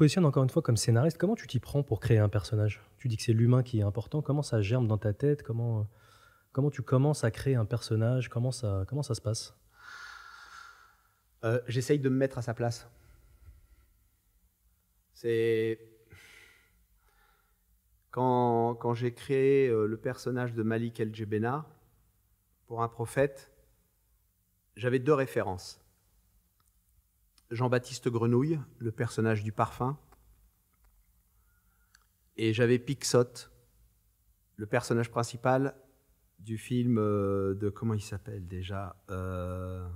positionnes encore une fois comme scénariste. Comment tu t'y prends pour créer un personnage Tu dis que c'est l'humain qui est important. Comment ça germe dans ta tête Comment euh, comment tu commences à créer un personnage Comment ça comment ça se passe euh, J'essaye de me mettre à sa place. C'est quand, quand j'ai créé euh, le personnage de Malik El Jebena pour un prophète, j'avais deux références. Jean-Baptiste Grenouille, le personnage du parfum, et j'avais Pixote, le personnage principal du film euh, de comment il s'appelle déjà euh,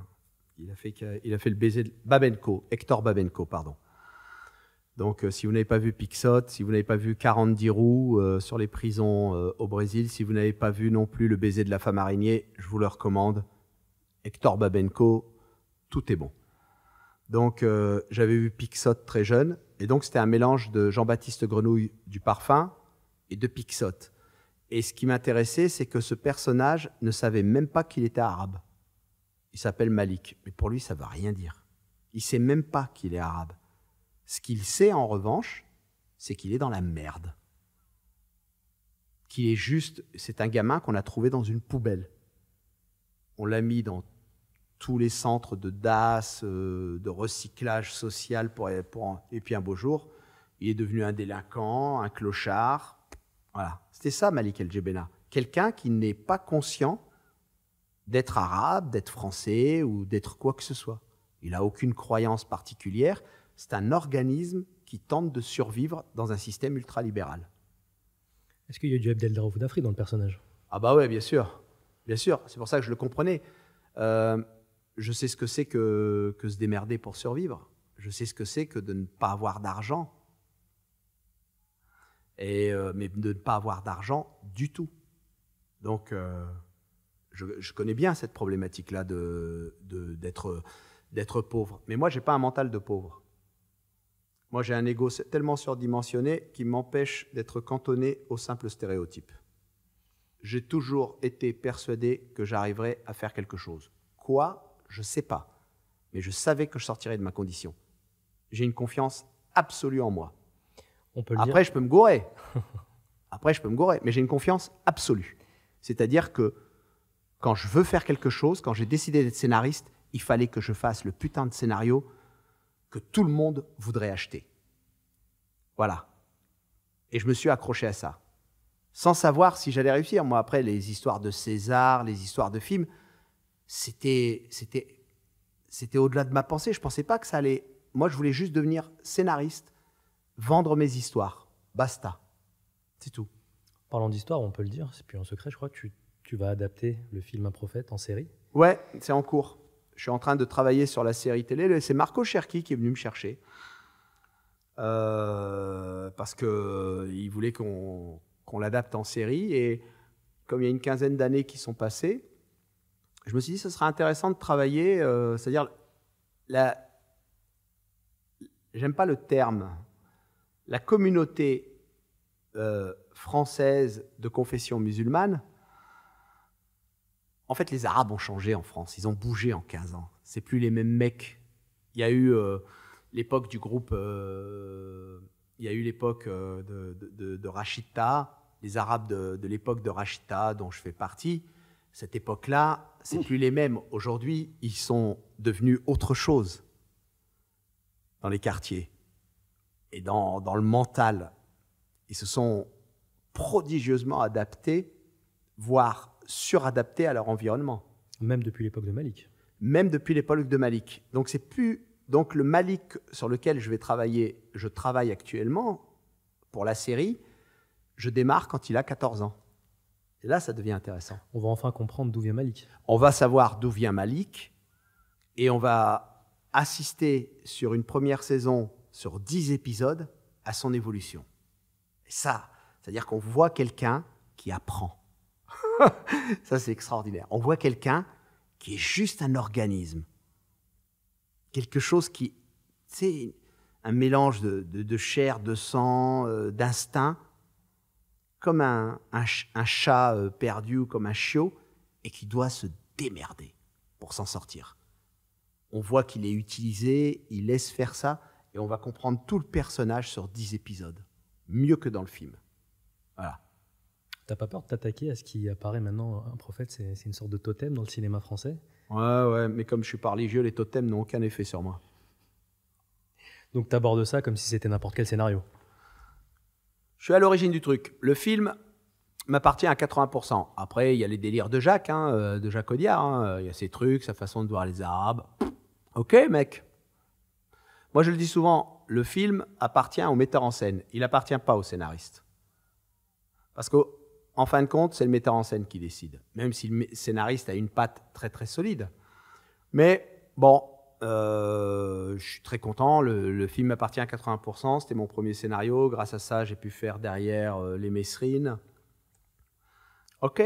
il, a fait, il a fait le baiser de Babenko, Hector Babenko, pardon. Donc, euh, si vous n'avez pas vu Pixote, si vous n'avez pas vu 40 roues sur les prisons au Brésil, si vous n'avez pas vu non plus Le baiser de la femme araignée, je vous le recommande. Hector Babenko, tout est bon. Donc euh, j'avais vu Pixot très jeune, et donc c'était un mélange de Jean-Baptiste Grenouille du parfum et de Pixot. Et ce qui m'intéressait, c'est que ce personnage ne savait même pas qu'il était arabe. Il s'appelle Malik, mais pour lui, ça ne veut rien dire. Il ne sait même pas qu'il est arabe. Ce qu'il sait en revanche, c'est qu'il est dans la merde. Qu'il est juste, c'est un gamin qu'on a trouvé dans une poubelle. On l'a mis dans tous les centres de DAS, euh, de recyclage social, pour, et puis un beau jour, il est devenu un délinquant, un clochard. Voilà, c'était ça Malik El Jebena. Quelqu'un qui n'est pas conscient d'être arabe, d'être français ou d'être quoi que ce soit. Il n'a aucune croyance particulière. C'est un organisme qui tente de survivre dans un système ultralibéral. Est-ce qu'il y a du Abdel dans le personnage Ah bah ouais, bien sûr. Bien sûr, c'est pour ça que je le comprenais. Euh, je sais ce que c'est que, que se démerder pour survivre. Je sais ce que c'est que de ne pas avoir d'argent. Et, euh, mais de ne pas avoir d'argent du tout. Donc, euh, je, connais bien cette problématique-là d'être de, d'être d'être pauvre. Mais moi, j'ai pas un mental de pauvre. Moi, j'ai un ego tellement surdimensionné qui m'empêche d'être cantonné au simple stéréotype. J'ai toujours été persuadé que j'arriverais à faire quelque chose. Quoi je ne sais pas. Mais je savais que je sortirais de ma condition. J'ai une confiance absolue en moi. Après, je peux me gourer. Après, je peux me gourer. Mais j'ai une confiance absolue. C'est-à-dire que quand je veux faire quelque chose, quand j'ai décidé d'être scénariste, il fallait que je fasse le putain de scénario que tout le monde voudrait acheter. Voilà. Et je me suis accroché à ça. Sans savoir si j'allais réussir. Moi, après, les histoires de César, les histoires de films, c'était, c'était, au-delà de ma pensée. Je ne pensais pas que ça allait. Moi, je voulais juste devenir scénariste, vendre mes histoires. Basta. C'est tout. Parlant d'histoire, on peut le dire, c'est plus un secret, je crois que tu, vas adapter le film Un prophète en série. Ouais, c'est en cours. Je suis en train de travailler sur la série télé. C'est Marco Cherki qui est venu me chercher. Euh, parce qu'il voulait qu'on l'adapte en série. Et comme il y a une quinzaine d'années qui sont passées, je me suis dit, ce serait intéressant de travailler, euh, c'est-à-dire, j'aime pas le terme, la communauté euh, française de confession musulmane. En fait, les Arabes ont changé en France, ils ont bougé en 15 ans. C'est plus les mêmes mecs. Il y a eu euh, l'époque du groupe, il y a eu l'époque de, de, Rachida, les Arabes de, de l'époque de Rachida dont je fais partie cette époque-là, c'est plus les mêmes. Aujourd'hui, ils sont devenus autre chose dans les quartiers et dans, le mental. Ils se sont prodigieusement adaptés, voire suradaptés à leur environnement. Même depuis l'époque de Malik. Même depuis l'époque de Malik. Donc c'est plus donc le Malik sur lequel je vais travailler, je travaille actuellement pour la série, je démarre quand il a 14 ans. Et là, ça devient intéressant. On va enfin comprendre d'où vient Malik. On va savoir d'où vient Malik et on va assister sur une première saison, sur dix épisodes, à son évolution. Et ça, c'est-à-dire qu'on voit quelqu'un qui apprend. ça, c'est extraordinaire. On voit quelqu'un qui est juste un organisme. Quelque chose qui, c'est un mélange de, chair, de sang, euh, d'instinct, comme un, chat euh, perdu comme un chiot et qui doit se démerder pour s'en sortir. On voit qu'il est utilisé, il laisse faire ça, et on va comprendre tout le personnage sur 10 épisodes, mieux que dans le film. Voilà. T'as pas peur de t'attaquer à ce qui apparaît maintenant Un prophète, c'est une sorte de totem dans le cinéma français Ouais, ouais, mais comme je suis pas religieux, les totems n'ont aucun effet sur moi. Donc t'abordes ça comme si c'était n'importe quel scénario je suis à l'origine du truc. Le film m'appartient à 80%. Après, il y a les délires de Jacques, hein, euh, de Jacques Audiard. Hein. Euh, il y a ses trucs, sa façon de voir les Arabes. Ok, mec. Moi, je le dis souvent, le film appartient au metteur en scène. Il n'appartient pas au scénariste. Parce qu'en fin de compte, c'est le metteur en scène qui décide. Même si le scénariste a une patte très très solide. Mais bon, euh, je suis très content. Le, film m'appartient à 80%. C'était mon premier scénario. Grâce à ça, j'ai pu faire derrière euh, les Messrines. Ok.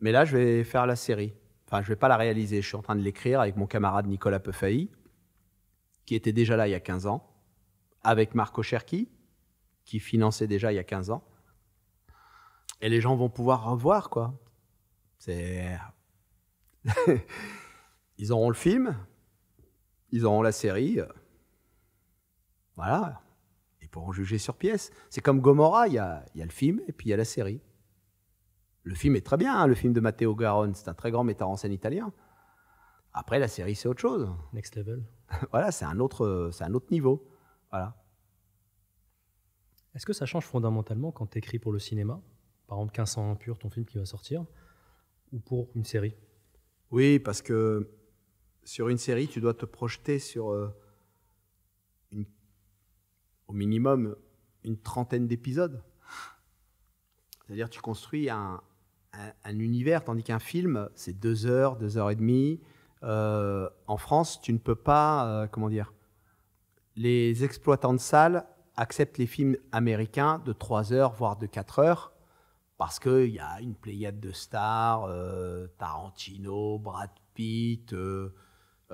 Mais là, je vais faire la série. Enfin, je vais pas la réaliser. Je suis en train de l'écrire avec mon camarade Nicolas Peufailly qui était déjà là il y a 15 ans, avec Marco Cherki, qui finançait déjà il y a 15 ans. Et les gens vont pouvoir revoir, quoi. C'est. Ils auront le film, ils auront la série. Euh, voilà. Ils pourront juger sur pièce. C'est comme Gomorrah, il y a, le film et puis il y a la série. Le film est très bien, hein, le film de Matteo Garonne, c'est un très grand metteur en scène italien. Après, la série, c'est autre chose. Next level. voilà, c'est un, autre, euh, un autre niveau. Voilà. Est-ce que ça change fondamentalement quand tu écris pour le cinéma Par exemple, 1501 pur ton film qui va sortir, ou pour une série Oui, parce que sur une série, tu dois te projeter sur euh, au minimum une trentaine d'épisodes. C'est-à-dire tu construis un, univers, tandis qu'un film, c'est deux heures, deux heures et demie. Euh, en France, tu ne peux pas, euh, comment dire, les exploitants de salles acceptent les films américains de trois heures, voire de quatre heures, parce qu'il y a une pléiade de stars, Tarantino, Brad Pitt,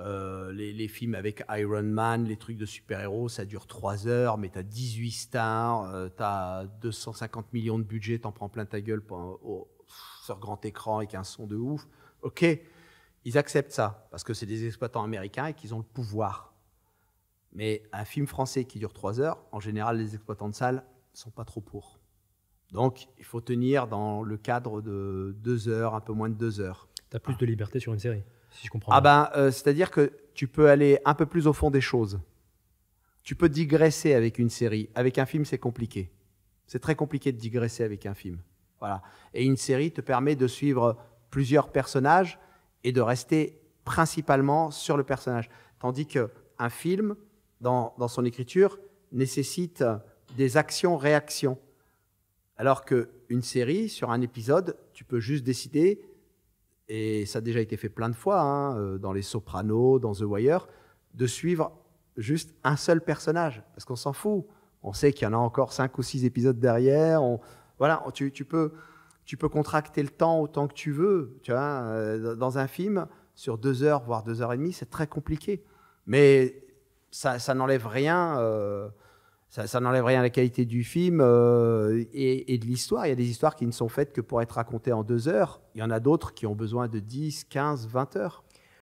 euh, les, films avec Iron Man, les trucs de super-héros, ça dure 3 heures, mais t'as 18 stars, tu as 250 millions de budget, t'en prends plein ta gueule pour sur grand écran avec un son de ouf. Ok, ils acceptent ça, parce que c'est des exploitants américains et qu'ils ont le pouvoir. Mais un film français qui dure 3 heures, en général, les exploitants de salles sont pas trop pour. Donc, il faut tenir dans le cadre de 2 heures, un peu moins de 2 heures. T'as plus de liberté sur une série ah ben, euh, c'est-à-dire que tu peux aller un peu plus au fond des choses. Tu peux digresser avec une série. Avec un film, c'est compliqué. C'est très compliqué de digresser avec un film. Voilà. Et une série te permet de suivre plusieurs personnages et de rester principalement sur le personnage. Tandis qu'un film, dans, dans son écriture, nécessite des actions-réactions. Alors qu'une série, sur un épisode, tu peux juste décider et ça a déjà été fait plein de fois, hein, euh, dans Les Sopranos, dans The Wire, de suivre juste un seul personnage, parce qu'on s'en fout. On sait qu'il y en a encore cinq ou six épisodes derrière. On, voilà, tu, peux, tu peux contracter le temps autant que tu veux. Tu vois, euh, dans un film, sur deux heures, voire deux heures et demie, c'est très compliqué. Mais ça, n'enlève rien. Euh, ça, n'enlève rien à la qualité du film euh, et, et, de l'histoire. Il y a des histoires qui ne sont faites que pour être racontées en deux heures. Il y en a d'autres qui ont besoin de 10, 15, 20 heures.